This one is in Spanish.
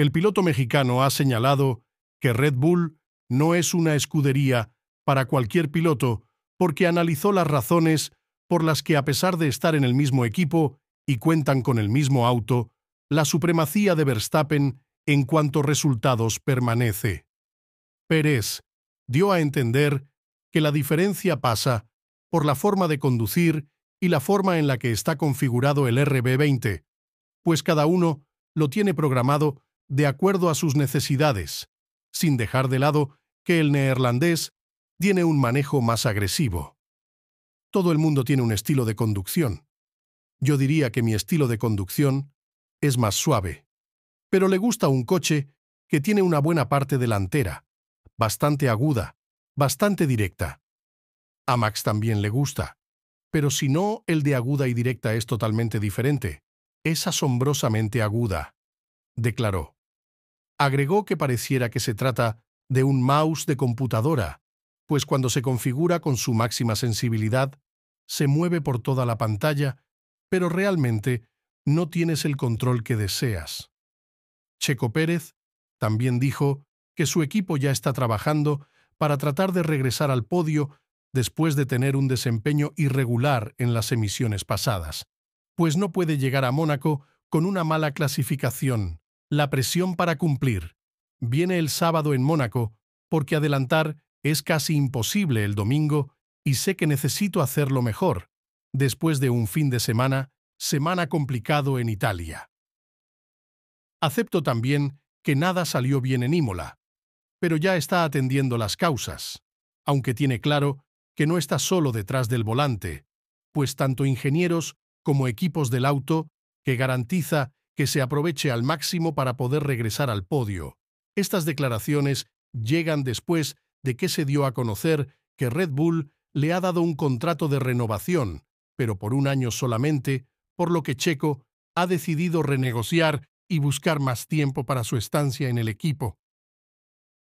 El piloto mexicano ha señalado que Red Bull no es una escudería para cualquier piloto porque analizó las razones por las que a pesar de estar en el mismo equipo y cuentan con el mismo auto, la supremacía de Verstappen en cuanto resultados permanece. Pérez dio a entender que la diferencia pasa por la forma de conducir y la forma en la que está configurado el RB20, pues cada uno lo tiene programado de acuerdo a sus necesidades, sin dejar de lado que el neerlandés tiene un manejo más agresivo. Todo el mundo tiene un estilo de conducción. Yo diría que mi estilo de conducción es más suave, pero le gusta un coche que tiene una buena parte delantera, bastante aguda, bastante directa. A Max también le gusta, pero si no, el de aguda y directa es totalmente diferente. Es asombrosamente aguda, declaró agregó que pareciera que se trata de un mouse de computadora, pues cuando se configura con su máxima sensibilidad, se mueve por toda la pantalla, pero realmente no tienes el control que deseas. Checo Pérez también dijo que su equipo ya está trabajando para tratar de regresar al podio después de tener un desempeño irregular en las emisiones pasadas, pues no puede llegar a Mónaco con una mala clasificación, la presión para cumplir. Viene el sábado en Mónaco, porque adelantar es casi imposible el domingo y sé que necesito hacerlo mejor, después de un fin de semana, semana complicado en Italia. Acepto también que nada salió bien en Imola, pero ya está atendiendo las causas, aunque tiene claro que no está solo detrás del volante, pues tanto ingenieros como equipos del auto, que garantiza que se aproveche al máximo para poder regresar al podio. Estas declaraciones llegan después de que se dio a conocer que Red Bull le ha dado un contrato de renovación, pero por un año solamente, por lo que Checo ha decidido renegociar y buscar más tiempo para su estancia en el equipo.